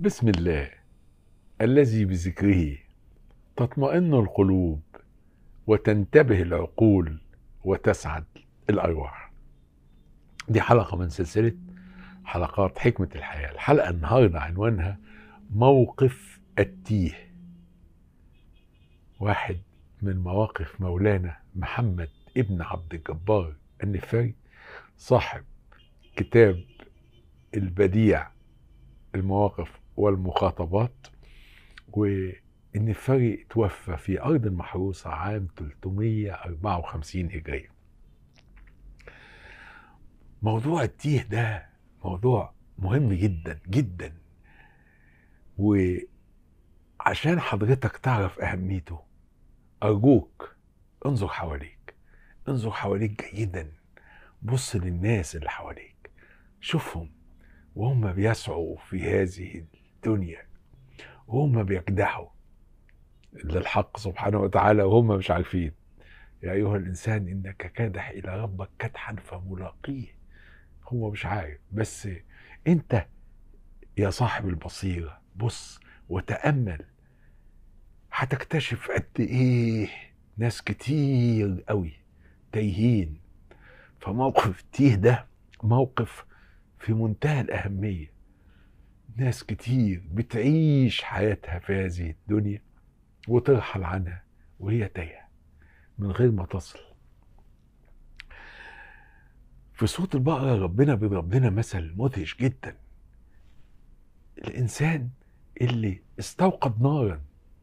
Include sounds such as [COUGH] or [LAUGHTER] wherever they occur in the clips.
بسم الله الذي بذكره تطمئن القلوب وتنتبه العقول وتسعد الارواح دي حلقه من سلسله حلقات حكمه الحياه الحلقه النهارده عنوانها موقف التيه واحد من مواقف مولانا محمد ابن عبد الجبار النفاري صاحب كتاب البديع المواقف والمخاطبات وإن فري توفى في أرض محروسة عام 354 هجرية موضوع التيه ده موضوع مهم جدا جدا وعشان حضرتك تعرف أهميته أرجوك انظر حواليك انظر حواليك جيدا بص للناس اللي حواليك شوفهم وهم بيسعوا في هذه الدنيا وهم بيكدحوا للحق سبحانه وتعالى وهم مش عارفين يا أيها الإنسان إنك كادح إلى ربك كدحا فملاقيه هو مش عارف بس أنت يا صاحب البصيرة بص وتأمل هتكتشف قد إيه ناس كتير قوي تايهين فموقف تيه ده موقف في منتهى الأهمية ناس كتير بتعيش حياتها في هذه الدنيا وترحل عنها وهي تايهة من غير ما تصل في سورة البقرة ربنا بيضرب لنا مثل مدهش جدا الإنسان اللي استوقد نارا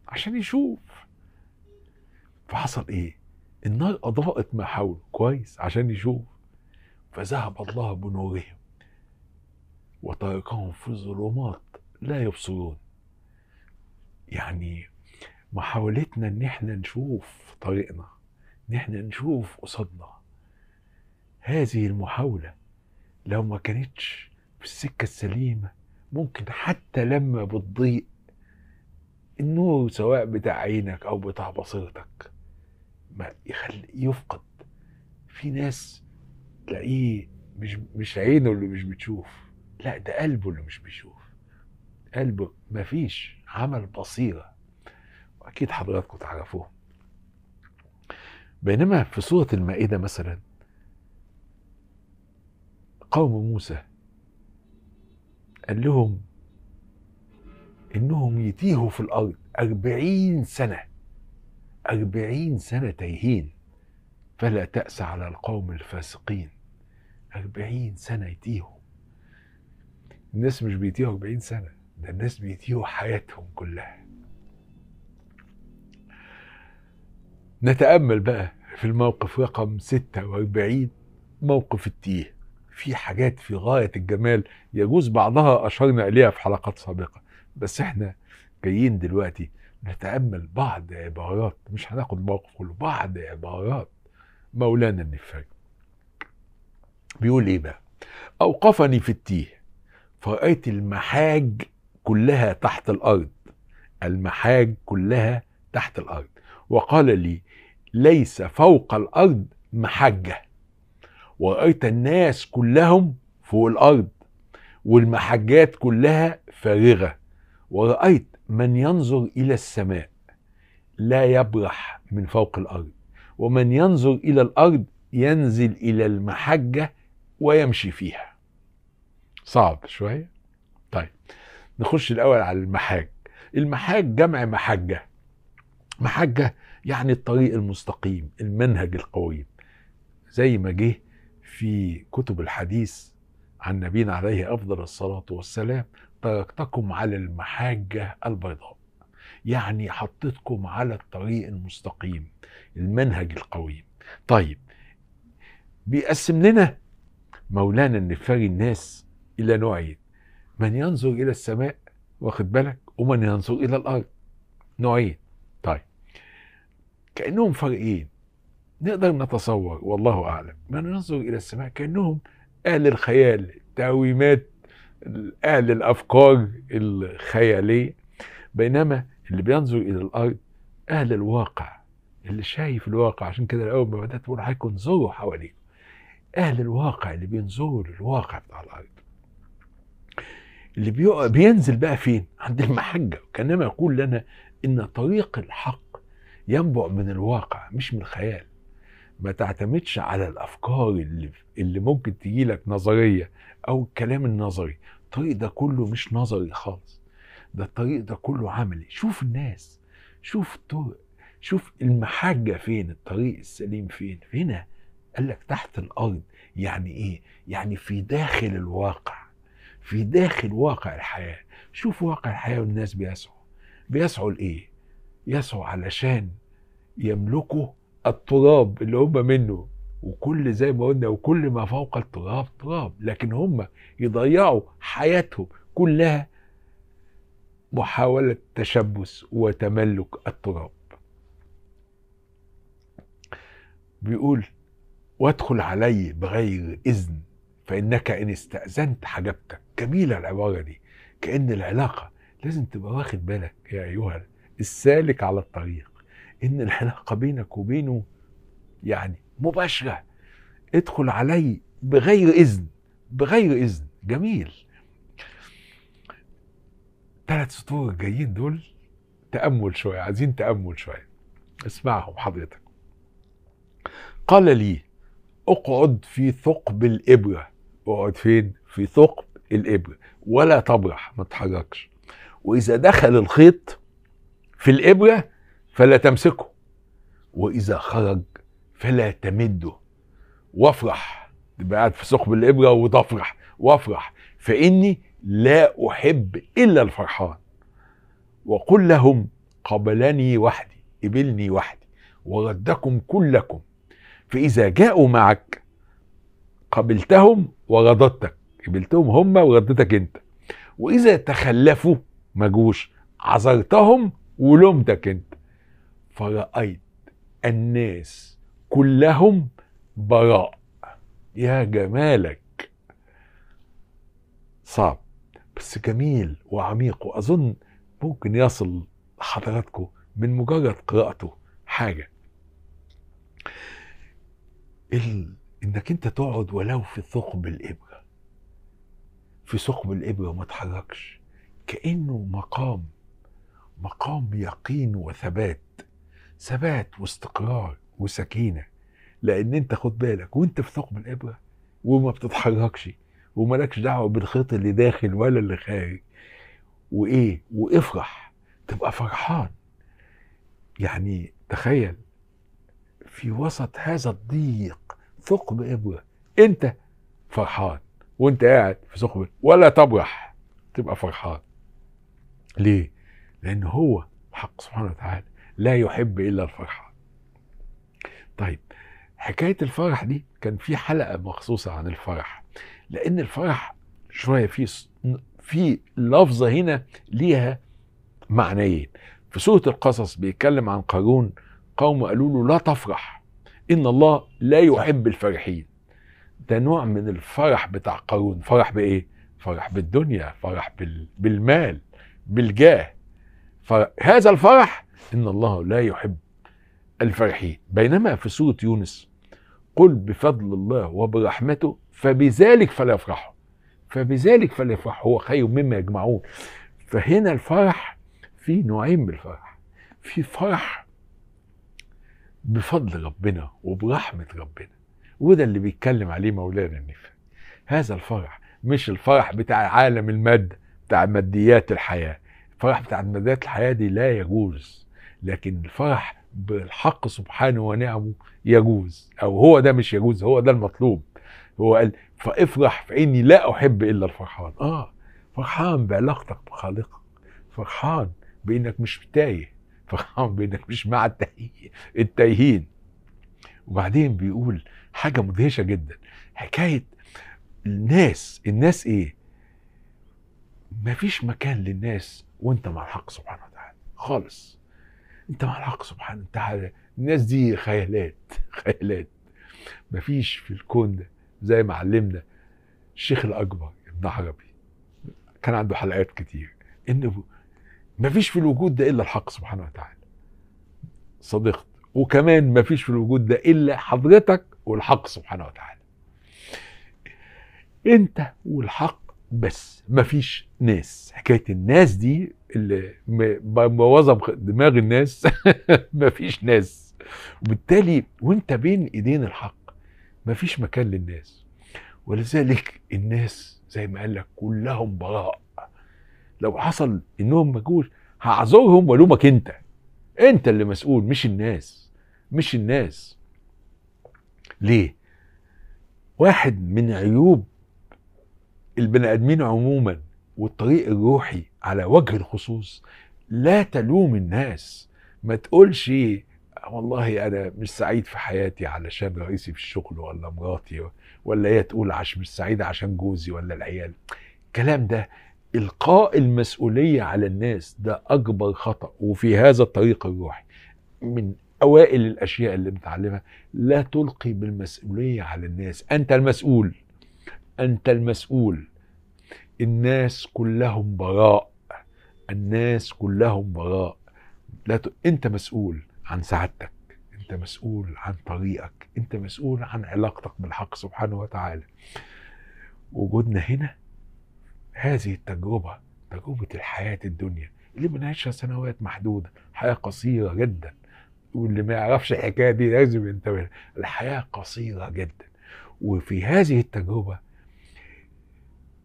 عشان يشوف فحصل إيه؟ النار أضاءت ما حوله كويس عشان يشوف فذهب الله بنورهم وطريقهم في الظلمات لا يبصرون يعني محاولتنا ان احنا نشوف طريقنا ان احنا نشوف قصادنا هذه المحاولة لو ما كانتش في السكة السليمة ممكن حتى لما بتضيء النور سواء بتاع عينك او بتاع بصيرتك ما يخلي يفقد في ناس تلاقيه مش مش عينه اللي مش بتشوف لا ده قلبه اللي مش بيشوف قلبه مفيش عمل بصيرة وأكيد حضراتكم تعرفوه بينما في سورة المائدة مثلا قوم موسى قال لهم إنهم يتيهوا في الأرض أربعين سنة أربعين سنة تايهين فلا تأس على القوم الفاسقين أربعين سنة يتيهوا الناس مش بيتيهوا 40 سنه ده الناس بيتيهوا حياتهم كلها نتامل بقى في الموقف رقم 46 موقف التيه في حاجات في غايه الجمال يجوز بعضها اشرنا اليها في حلقات سابقه بس احنا جايين دلوقتي نتامل بعض عبارات مش هناخد موقف كله بعض عبارات مولانا النفاق بيقول ايه بقى اوقفني في التيه فوقية المحاج كلها تحت الأرض المحاج كلها تحت الأرض وقال لي ليس فوق الأرض محجة ورأيت الناس كلهم فوق الأرض والمحجات كلها فارغة ورأيت من ينظر إلى السماء لا يبرح من فوق الأرض ومن ينظر إلى الأرض ينزل إلى المحجة ويمشي فيها صعب شوية طيب نخش الأول على المحاج المحاج جمع محجة محجة يعني الطريق المستقيم المنهج القويم زي ما جه في كتب الحديث عن نبينا عليه أفضل الصلاة والسلام تركتكم على المحاجة البيضاء يعني حطيتكم على الطريق المستقيم المنهج القويم طيب بيقسم لنا مولانا النفاري الناس الى نوعين من ينظر الى السماء واخد بالك ومن ينظر الى الارض نوعين طيب كانهم فرقين نقدر نتصور والله اعلم من ينظر الى السماء كانهم اهل الخيال تاويمات اهل الافكار الخياليه بينما اللي بينظر الى الارض اهل الواقع اللي شايف الواقع عشان كده الاول ما بدات تقول حضرتك انظروا حواليكم اهل الواقع اللي بينظروا للواقع بتاع الارض اللي بيو... بينزل بقى فين عند المحجة كانما يقول لنا ان طريق الحق ينبع من الواقع مش من الخيال ما تعتمدش على الافكار اللي اللي ممكن تجي لك نظريه او الكلام النظري الطريق ده كله مش نظري خالص ده الطريق ده كله عملي شوف الناس شوف الطرق شوف المحجه فين الطريق السليم فين هنا قال لك تحت الارض يعني ايه يعني في داخل الواقع في داخل واقع الحياه شوف واقع الحياه والناس بيسعوا بيسعوا لايه يسعوا علشان يملكوا التراب اللي هم منه وكل زي ما قلنا وكل ما فوق التراب تراب لكن هم يضيعوا حياتهم كلها محاولة تشبث وتملك التراب بيقول وادخل علي بغير إذن فإنك إن استأذنت حجبتك جميلة العبارة دي كأن العلاقة لازم تبقى واخد بالك يا أيها السالك على الطريق إن العلاقة بينك وبينه يعني مباشرة ادخل علي بغير إذن بغير إذن جميل ثلاث سطور الجايين دول تأمل شوية عايزين تأمل شوية اسمعهم حضرتك قال لي اقعد في ثقب الإبرة اقعد فين في ثقب الابره ولا تبرح ما تتحركش واذا دخل الخيط في الابره فلا تمسكه واذا خرج فلا تمده وافرح تبقى قاعد في ثقب الابره وتفرح وافرح فاني لا احب الا الفرحان وقل لهم قبلني وحدي قبلني وحدي وردكم كلكم فاذا جاءوا معك قبلتهم وغضبتك قبلتهم هم وغضتك انت واذا تخلفوا ما جوش عذرتهم ولومتك انت فرأيت الناس كلهم براء يا جمالك صعب بس جميل وعميق وأظن ممكن يصل لحضراتكم من مجرد قراءته حاجة ال انك انت تقعد ولو في ثقب الابره في ثقب الابره وما تحركش كانه مقام مقام يقين وثبات ثبات واستقرار وسكينه لان انت خد بالك وانت في ثقب الابره وما بتتحركش ومالكش دعوه بالخيط اللي داخل ولا اللي خارج وايه وافرح تبقى فرحان يعني تخيل في وسط هذا الضيق ثقب ابوه انت فرحان وانت قاعد في ثقب ولا تبرح تبقى فرحان ليه لان هو حق سبحانه وتعالى لا يحب الا الفرحان طيب حكايه الفرح دي كان في حلقه مخصوصه عن الفرح لان الفرح شويه في في لفظه هنا ليها معنيين في سوره القصص بيتكلم عن قارون قوم قالوا له لا تفرح ان الله لا يحب الفرحين ده نوع من الفرح بتاع قارون فرح بايه فرح بالدنيا فرح بالمال بالجاه هذا الفرح ان الله لا يحب الفرحين بينما في سوره يونس قل بفضل الله وبرحمته فبذلك فليفرحوا فبذلك فليفرح هو خير مما يجمعون فهنا الفرح في نوعين من الفرح في فرح بفضل ربنا وبرحمة ربنا وده اللي بيتكلم عليه مولانا النفع هذا الفرح مش الفرح بتاع عالم المادة بتاع ماديات الحياة الفرح بتاع ماديات الحياة دي لا يجوز لكن الفرح بالحق سبحانه ونعمه يجوز أو هو ده مش يجوز هو ده المطلوب هو قال فافرح فإني لا أحب إلا الفرحان آه فرحان بعلاقتك بخالقك فرحان بإنك مش تايه فقام بانك مش مع التايهين وبعدين بيقول حاجه مدهشه جدا حكايه الناس الناس ايه مفيش مكان للناس وانت مع الحق سبحانه وتعالى خالص انت مع الحق سبحانه وتعالى الناس دي خيالات [LAUGHS] خيالات مفيش في الكون ده زي ما علمنا الشيخ الاكبر ابن عربي كان عنده حلقات كتير انه مفيش في الوجود ده الا الحق سبحانه وتعالى صدقت وكمان مفيش في الوجود ده الا حضرتك والحق سبحانه وتعالى انت والحق بس مفيش ناس حكايه الناس دي اللي مبوظه دماغ الناس [LAUGHS] مفيش ناس وبالتالي وانت بين ايدين الحق مفيش مكان للناس ولذلك الناس زي ما قال لك كلهم براء لو حصل انهم ما جوش هعذرهم والومك انت انت اللي مسؤول مش الناس مش الناس ليه واحد من عيوب البني ادمين عموما والطريق الروحي على وجه الخصوص لا تلوم الناس ما تقولش والله انا مش سعيد في حياتي علشان رئيسي في الشغل ولا مراتي ولا هي تقول عش مش سعيده عشان جوزي ولا العيال الكلام ده القاء المسؤوليه على الناس ده اكبر خطا وفي هذا الطريق الروحي من اوائل الاشياء اللي بتعلمها لا تلقي بالمسؤوليه على الناس انت المسؤول انت المسؤول الناس كلهم براء الناس كلهم براء لا ت... انت مسؤول عن سعادتك انت مسؤول عن طريقك انت مسؤول عن علاقتك بالحق سبحانه وتعالى وجودنا هنا هذه التجربة تجربة الحياة الدنيا اللي بنعيشها سنوات محدودة حياة قصيرة جدا واللي ما يعرفش الحكاية دي لازم ينتبه الحياة قصيرة جدا وفي هذه التجربة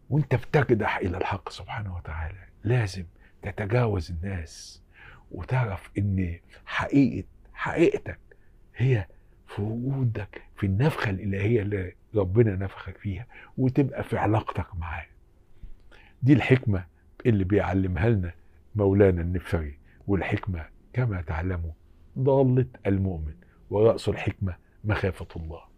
وانت بتجدح إلى الحق سبحانه وتعالى لازم تتجاوز الناس وتعرف ان حقيقة حقيقتك هي في وجودك في النفخة الإلهية اللي ربنا نفخك فيها وتبقى في علاقتك معاه دي الحكمة اللي بيعلمها لنا مولانا النفري والحكمة كما تعلموا ضالة المؤمن ورأس الحكمة مخافة الله